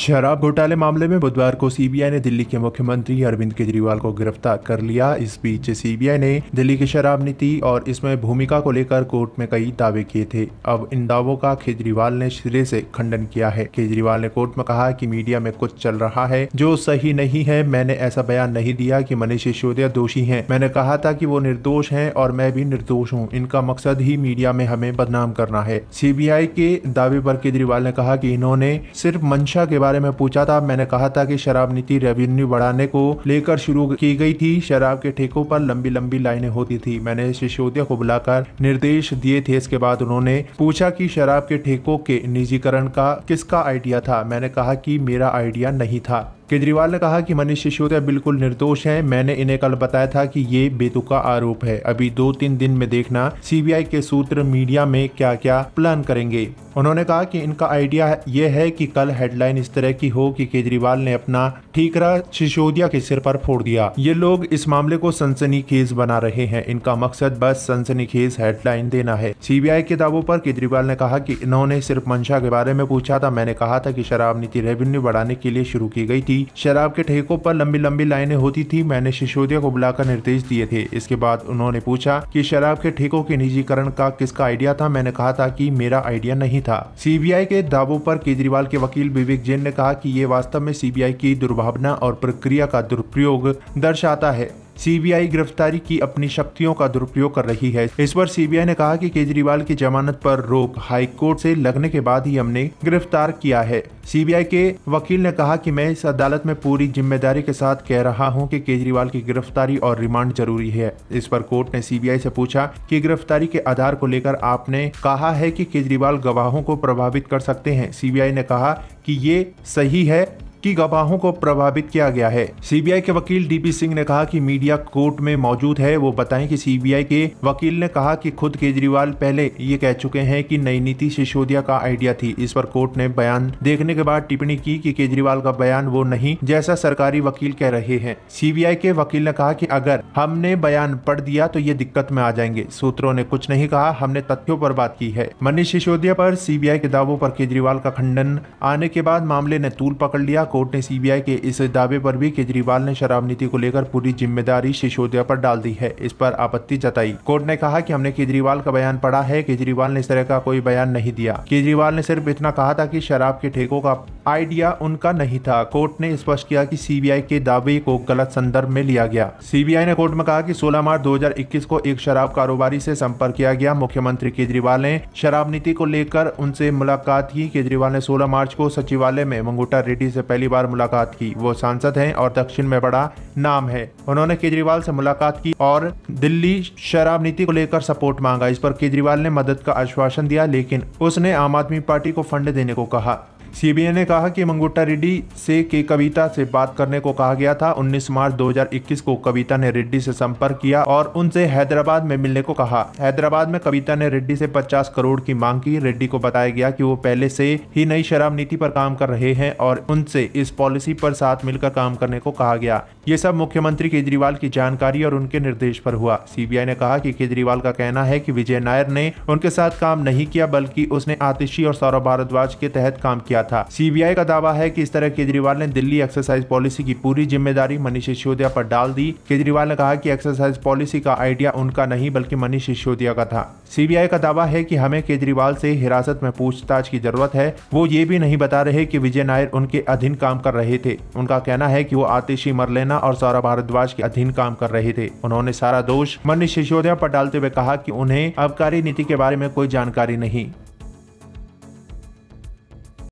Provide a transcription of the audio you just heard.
शराब घोटाले मामले में बुधवार को सीबीआई ने दिल्ली के मुख्यमंत्री अरविंद केजरीवाल को गिरफ्तार कर लिया इस बीच सीबीआई ने दिल्ली की शराब नीति और इसमें भूमिका को लेकर कोर्ट में कई दावे किए थे अब इन दावों का केजरीवाल ने सिरे से खंडन किया है केजरीवाल ने कोर्ट में कहा कि मीडिया में कुछ चल रहा है जो सही नहीं है मैंने ऐसा बयान नहीं दिया कि मनीष सिसोदिया दोषी है मैंने कहा था कि वो निर्दोष है और मैं भी निर्दोष हूँ इनका मकसद ही मीडिया में हमें बदनाम करना है सीबीआई के दावे पर केजरीवाल ने कहा कि इन्होंने सिर्फ मंशा के बाद बारे में पूछा था मैंने कहा था कि शराब नीति रेवेन्यू बढ़ाने को लेकर शुरू की गई थी शराब के ठेकों पर लंबी लंबी लाइनें होती थी मैंने सिसोदिया को बुलाकर निर्देश दिए थे इसके बाद उन्होंने पूछा कि शराब के ठेकों के निजीकरण का किसका आइडिया था मैंने कहा कि मेरा आइडिया नहीं था केजरीवाल ने कहा कि मनीष सिसोदिया बिल्कुल निर्दोष हैं मैंने इन्हें कल बताया था कि ये बेतुका आरोप है अभी दो तीन दिन में देखना सीबीआई के सूत्र मीडिया में क्या क्या प्लान करेंगे उन्होंने कहा कि इनका आइडिया ये है कि कल हेडलाइन इस तरह की हो कि केजरीवाल ने अपना ठीकरा सिसोदिया के सिर पर फोड़ दिया ये लोग इस मामले को सनसनीखेज बना रहे हैं इनका मकसद बस सनसनीखेज हेडलाइन देना है सीबीआई के दावों पर केजरीवाल ने कहा कि इन्होंने सिर्फ मंशा के बारे में पूछा था मैंने कहा था की शराब नीति रेवेन्यू बढ़ाने के लिए शुरू की गयी थी शराब के ठेकों पर लंबी लंबी लाइने होती थी मैंने सिसोदिया को बुलाकर निर्देश दिए थे इसके बाद उन्होंने पूछा की शराब के ठेकों के निजीकरण का किसका आइडिया था मैंने कहा था की मेरा आइडिया नहीं नहीं था सीबीआई के दावों पर केजरीवाल के वकील विवेक जैन ने कहा कि ये वास्तव में सीबीआई की दुर्भावना और प्रक्रिया का दुरुपयोग दर्शाता है सीबीआई गिरफ्तारी की अपनी शक्तियों का दुरुपयोग कर रही है इस पर सीबीआई ने कहा कि केजरीवाल की जमानत पर रोक हाईकोर्ट से लगने के बाद ही हमने गिरफ्तार किया है सीबीआई के वकील ने कहा कि मैं इस अदालत में पूरी जिम्मेदारी के साथ कह रहा हूं कि केजरीवाल की गिरफ्तारी और रिमांड जरूरी है इस पर कोर्ट ने सीबीआई से पूछा कि गिरफ्तारी के आधार को लेकर आपने कहा है कि केजरीवाल गवाहों को प्रभावित कर सकते हैं सीबीआई ने कहा कि ये सही है की गवाहों को प्रभावित किया गया है सीबीआई के वकील डीपी सिंह ने कहा कि मीडिया कोर्ट में मौजूद है वो बताएं कि सीबीआई के वकील ने कहा कि खुद केजरीवाल पहले ये कह चुके हैं कि नई नीति सिसोदिया का आइडिया थी इस पर कोर्ट ने बयान देखने के बाद टिप्पणी की कि केजरीवाल का बयान वो नहीं जैसा सरकारी वकील कह रहे हैं सीबीआई के वकील ने कहा कि अगर हमने बयान पढ़ दिया तो ये दिक्कत में आ जाएंगे सूत्रों ने कुछ नहीं कहा हमने तथ्यों पर बात की है मनीष सिसोदिया पर सीबीआई के दावों पर केजरीवाल का खंडन आने के बाद मामले ने तूल पकड़ लिया कोर्ट ने सीबीआई के इस दावे पर भी केजरीवाल ने शराब नीति को लेकर पूरी जिम्मेदारी सिसोदिया पर डाल दी है इस पर आपत्ति जताई कोर्ट ने कहा कि हमने केजरीवाल का बयान पढ़ा है केजरीवाल ने इस तरह का कोई बयान नहीं दिया केजरीवाल ने सिर्फ इतना कहा था कि शराब के ठेकों का आइडिया उनका नहीं था कोर्ट ने स्पष्ट किया कि सीबीआई के दावे को गलत संदर्भ में लिया गया सीबीआई ने कोर्ट में कहा कि 16 मार्च 2021 को एक शराब कारोबारी से संपर्क किया गया मुख्यमंत्री केजरीवाल ने शराब नीति को लेकर उनसे मुलाकात की केजरीवाल ने 16 मार्च को सचिवालय में मंगूटा रेड्डी से पहले पहली बार मुलाकात की वो सांसद हैं और दक्षिण में बड़ा नाम है उन्होंने केजरीवाल से मुलाकात की और दिल्ली शराब नीति को लेकर सपोर्ट मांगा इस पर केजरीवाल ने मदद का आश्वासन दिया लेकिन उसने आम आदमी पार्टी को फंड देने को कहा सीबीआई ने कहा कि मंगुट्टा रेड्डी से के कविता से बात करने को कहा गया था 19 मार्च 2021 को कविता ने रेड्डी से संपर्क किया और उनसे हैदराबाद में मिलने को कहा हैदराबाद में कविता ने रेड्डी से 50 करोड़ की मांग की रेड्डी को बताया गया कि वो पहले से ही नई शराब नीति पर काम कर रहे हैं और उनसे इस पॉलिसी पर साथ मिलकर काम करने को कहा गया ये सब मुख्यमंत्री केजरीवाल की जानकारी और उनके निर्देश पर हुआ सीबीआई ने कहा कि केजरीवाल का कहना है कि विजय नायर ने उनके साथ काम नहीं किया बल्कि उसने आतिशी और सौरभ भारद्वाज के तहत काम किया किया था सीबीआई का दावा है कि इस तरह केजरीवाल ने दिल्ली एक्सरसाइज पॉलिसी की पूरी जिम्मेदारी मनीष सिसोदिया पर डाल दी केजरीवाल ने कहा कि एक्सरसाइज पॉलिसी का आइडिया उनका नहीं बल्कि मनीष सिसोदिया का था सीबीआई का दावा है कि हमें केजरीवाल से हिरासत में पूछताछ की जरूरत है वो ये भी नहीं बता रहे कि विजय नायर उनके अधीन काम कर रहे थे उनका कहना है कि वो आतिशी मरलेना और सौरभ भारद्वाज के अधीन काम कर रहे थे उन्होंने सारा दोष मनीष सिसोदिया पर डालते हुए कहा कि उन्हें आबकारी नीति के बारे में कोई जानकारी नहीं